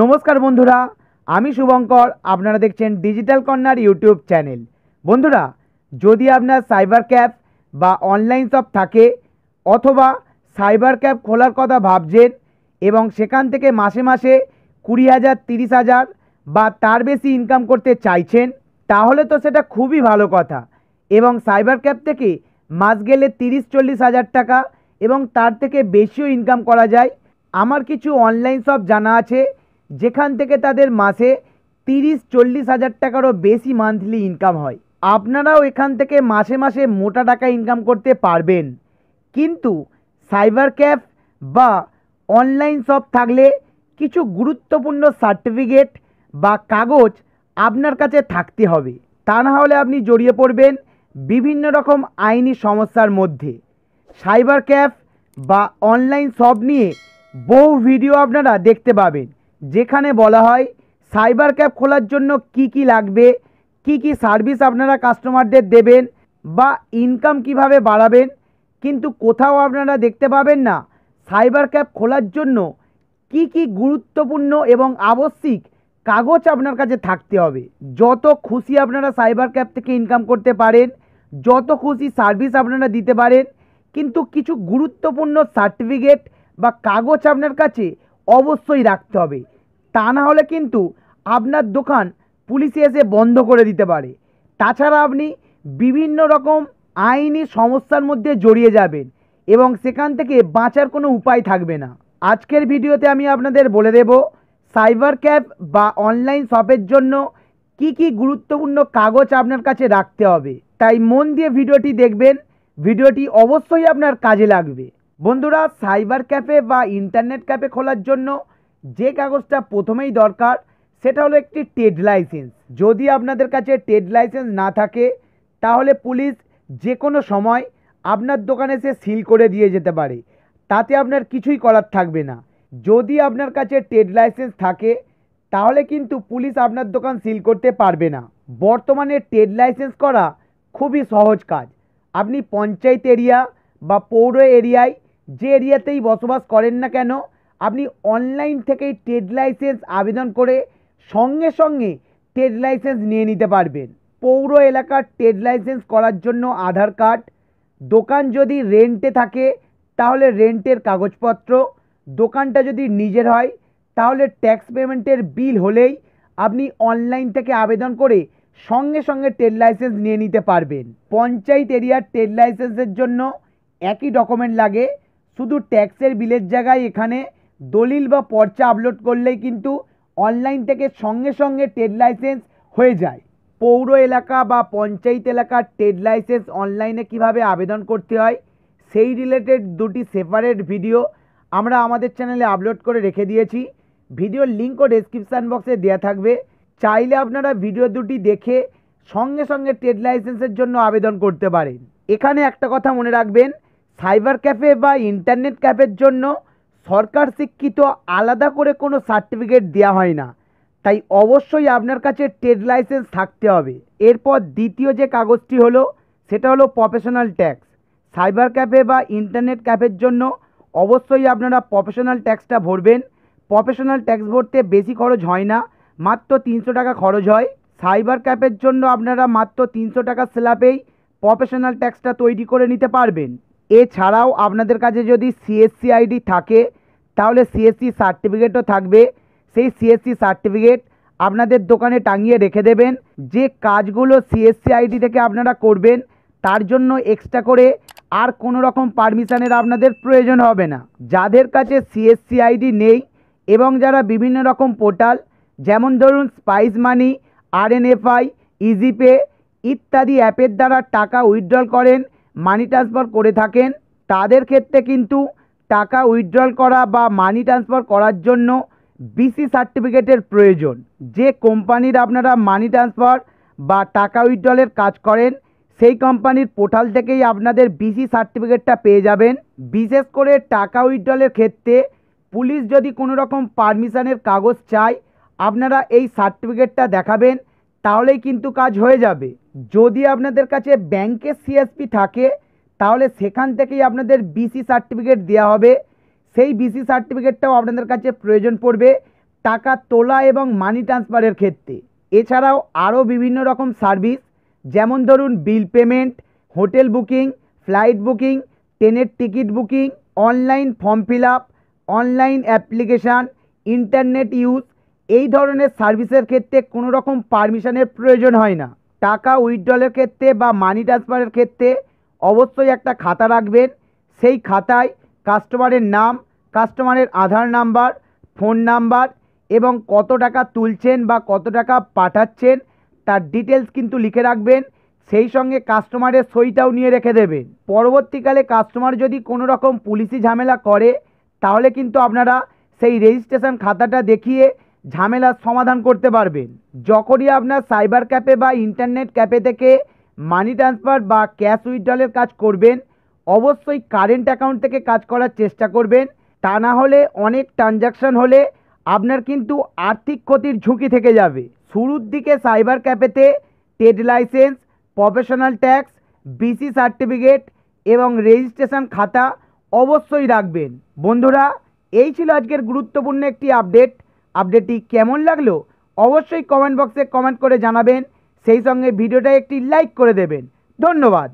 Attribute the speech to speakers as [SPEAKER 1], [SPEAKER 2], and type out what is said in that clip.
[SPEAKER 1] নমস্কার বন্ধুরা আমি শুভঙ্কর আপনারা দেখছেন ডিজিটাল কর্নার ইউটিউব চ্যানেল বন্ধুরা যদি আপনার সাইবার ক্যাব বা অনলাইন শপ থাকে অথবা সাইবার ক্যাব খোলার কথা ভাবছেন এবং সেখান থেকে মাসে মাসে কুড়ি হাজার তিরিশ হাজার বা তার বেশি ইনকাম করতে চাইছেন তাহলে তো সেটা খুবই ভালো কথা এবং সাইবার ক্যাব থেকে মাস গেলে তিরিশ চল্লিশ হাজার টাকা এবং তার থেকে বেশিও ইনকাম করা যায় আমার কিছু অনলাইন শপ জানা আছে যেখান থেকে তাদের মাসে তিরিশ চল্লিশ হাজার টাকারও বেশি মান্থলি ইনকাম হয় আপনারাও এখান থেকে মাসে মাসে মোটা টাকা ইনকাম করতে পারবেন কিন্তু সাইবার ক্যাফ বা অনলাইন শপ থাকলে কিছু গুরুত্বপূর্ণ সার্টিফিকেট বা কাগজ আপনার কাছে থাকতে হবে তা না হলে আপনি জড়িয়ে পড়বেন বিভিন্ন রকম আইনি সমস্যার মধ্যে সাইবার ক্যাফ বা অনলাইন শপ নিয়ে বহু ভিডিও আপনারা দেখতে পাবেন যেখানে বলা হয় সাইবার ক্যাব খোলার জন্য কি কি লাগবে কি কি সার্ভিস আপনারা কাস্টমারদের দেবেন বা ইনকাম কিভাবে বাড়াবেন কিন্তু কোথাও আপনারা দেখতে পাবেন না সাইবার ক্যাব খোলার জন্য কি কি গুরুত্বপূর্ণ এবং আবশ্যিক কাগজ আপনার কাছে থাকতে হবে যত খুশি আপনারা সাইবার ক্যাব থেকে ইনকাম করতে পারেন যত খুশি সার্ভিস আপনারা দিতে পারেন কিন্তু কিছু গুরুত্বপূর্ণ সার্টিফিকেট বা কাগজ আপনার কাছে অবশ্যই রাখতে হবে তা না হলে কিন্তু আপনার দোকান পুলিশে এসে বন্ধ করে দিতে পারে তাছাড়া আপনি বিভিন্ন রকম আইনি সমস্যার মধ্যে জড়িয়ে যাবেন এবং সেখান থেকে বাঁচার কোনো উপায় থাকবে না আজকের ভিডিওতে আমি আপনাদের বলে দেব সাইবার ক্যাব বা অনলাইন শপের জন্য কি কি গুরুত্বপূর্ণ কাগজ আপনার কাছে রাখতে হবে তাই মন দিয়ে ভিডিওটি দেখবেন ভিডিওটি অবশ্যই আপনার কাজে লাগবে বন্ধুরা সাইবার ক্যাফে বা ইন্টারনেট ক্যাফে খোলার জন্য যে কাগজটা প্রথমেই দরকার সেটা হলো একটি টেড লাইসেন্স যদি আপনাদের কাছে টেড লাইসেন্স না থাকে তাহলে পুলিশ যে কোনো সময় আপনার দোকানে সে সিল করে দিয়ে যেতে পারে তাতে আপনার কিছুই করার থাকবে না যদি আপনার কাছে টেড লাইসেন্স থাকে তাহলে কিন্তু পুলিশ আপনার দোকান সিল করতে পারবে না বর্তমানে টেড লাইসেন্স করা খুবই সহজ কাজ আপনি পঞ্চায়েত এরিয়া বা পৌর এরিয়ায় যে এরিয়াতেই বসবাস করেন না কেন আপনি অনলাইন থেকে ট্রেড লাইসেন্স আবেদন করে সঙ্গে সঙ্গে ট্রেড লাইসেন্স নিয়ে নিতে পারবেন পৌর এলাকার ট্রেড লাইসেন্স করার জন্য আধার কার্ড দোকান যদি রেন্টে থাকে তাহলে রেন্টের কাগজপত্র দোকানটা যদি নিজের হয় তাহলে ট্যাক্স পেমেন্টের বিল হলেই আপনি অনলাইন থেকে আবেদন করে সঙ্গে সঙ্গে ট্রেড লাইসেন্স নিয়ে নিতে পারবেন পঞ্চায়েত এরিয়ার ট্রেড লাইসেন্সের জন্য একই ডকুমেন্ট লাগে শুধু ট্যাক্সের বিলের জায়গায় এখানে দলিল বা পর্চা আপলোড করলেই কিন্তু অনলাইন থেকে সঙ্গে সঙ্গে ট্রেড লাইসেন্স হয়ে যায় পৌর এলাকা বা পঞ্চায়েত এলাকার ট্রেড লাইসেন্স অনলাইনে কিভাবে আবেদন করতে হয় সেই রিলেটেড দুটি সেপারেট ভিডিও আমরা আমাদের চ্যানেলে আপলোড করে রেখে দিয়েছি ভিডিওর লিঙ্কও ডেসক্রিপশান বক্সে দেওয়া থাকবে চাইলে আপনারা ভিডিও দুটি দেখে সঙ্গে সঙ্গে ট্রেড লাইসেন্সের জন্য আবেদন করতে পারেন এখানে একটা কথা মনে রাখবেন সাইবার ক্যাফে বা ইন্টারনেট ক্যাফের জন্য সরকার শিক্ষিত আলাদা করে কোনো সার্টিফিকেট দেওয়া হয় না তাই অবশ্যই আপনার কাছে ট্রেড লাইসেন্স থাকতে হবে এরপর দ্বিতীয় যে কাগজটি হলো সেটা হলো প্রফেশনাল ট্যাক্স সাইবার ক্যাফে বা ইন্টারনেট ক্যাফের জন্য অবশ্যই আপনারা প্রফেশনাল ট্যাক্সটা ভরবেন প্রফেশনাল ট্যাক্স ভরতে বেশি খরচ হয় না মাত্র তিনশো টাকা খরচ হয় সাইবার ক্যাফের জন্য আপনারা মাত্র তিনশো টাকা স্ল্যাপেই প্রফেশনাল ট্যাক্সটা তৈরি করে নিতে পারবেন এছাড়াও আপনাদের কাছে যদি সিএসসি আইডি থাকে তাহলে সিএসসি সার্টিফিকেটও থাকবে সেই সিএসসি সার্টিফিকেট আপনাদের দোকানে টাঙিয়ে রেখে দেবেন যে কাজগুলো সিএসসি আইডি থেকে আপনারা করবেন তার জন্য এক্সট্রা করে আর কোনো রকম পারমিশানের আপনাদের প্রয়োজন হবে না যাদের কাছে সিএসসি আইডি নেই এবং যারা বিভিন্ন রকম পোর্টাল যেমন ধরুন স্পাইস মানি আরএনএফআই ইজিপে ইত্যাদি অ্যাপের দ্বারা টাকা উইথড্রল করেন মানি ট্রান্সফার করে থাকেন তাদের ক্ষেত্রে কিন্তু টাকা উইথড্রল করা বা মানি ট্রান্সফার করার জন্য বিসি সার্টিফিকেটের প্রয়োজন যে কোম্পানির আপনারা মানি ট্রান্সফার বা টাকা উইথড্রলের কাজ করেন সেই কোম্পানির পোর্টাল থেকেই আপনাদের বিসি সার্টিফিকেটটা পেয়ে যাবেন বিশেষ করে টাকা উইথড্রলের ক্ষেত্রে পুলিশ যদি কোনো রকম পারমিশনের কাগজ চায় আপনারা এই সার্টিফিকেটটা দেখাবেন তাহলেই কিন্তু কাজ হয়ে যাবে যদি আপনাদের কাছে ব্যাংকের সিএসপি থাকে তাহলে সেখান থেকেই আপনাদের বিসি সার্টিফিকেট দেওয়া হবে সেই বিসি সার্টিফিকেটটাও আপনাদের কাছে প্রয়োজন পড়বে টাকা তোলা এবং মানি ট্রান্সফারের ক্ষেত্রে এছাড়াও আরও বিভিন্ন রকম সার্ভিস যেমন ধরুন bill payment hotel booking flight booking ট্রেনের ticket booking online form fill up online application internet use এই ধরনের সার্ভিসের ক্ষেত্রে কোনো রকম পারমিশনের প্রয়োজন হয় না টাকা উইথড্রলের ক্ষেত্রে বা মানি ট্রান্সফারের ক্ষেত্রে অবশ্যই একটা খাতা রাখবেন সেই খাতায় কাস্টমারের নাম কাস্টমারের আধার নাম্বার ফোন নাম্বার এবং কত টাকা তুলছেন বা কত টাকা পাঠাচ্ছেন তার ডিটেলস কিন্তু লিখে রাখবেন সেই সঙ্গে কাস্টমারের সইটাও নিয়ে রেখে দেবেন পরবর্তীকালে কাস্টমার যদি কোনো রকম পুলিশি ঝামেলা করে তাহলে কিন্তু আপনারা সেই রেজিস্ট্রেশন খাতাটা দেখিয়ে ঝামেলার সমাধান করতে পারবেন যখনই আপনার সাইবার ক্যাফে বা ইন্টারনেট ক্যাফে থেকে মানি ট্রান্সফার বা ক্যাশ উইথড্রলের কাজ করবেন অবশ্যই কারেন্ট অ্যাকাউন্ট থেকে কাজ করার চেষ্টা করবেন তা না হলে অনেক ট্রানজ্যাকশন হলে আপনার কিন্তু আর্থিক ক্ষতির ঝুঁকি থেকে যাবে শুরুর দিকে সাইবার ক্যাফেতে টেড license professional tax BC certificate এবং রেজিস্ট্রেশন খাতা অবশ্যই রাখবেন বন্ধুরা এই ছিল আজকের গুরুত্বপূর্ণ একটি আপডেট আপডেটটি কেমন লাগলো অবশ্যই কমেন্ট বক্সে কমেন্ট করে জানাবেন সেই সঙ্গে ভিডিওটা একটি লাইক করে দেবেন ধন্যবাদ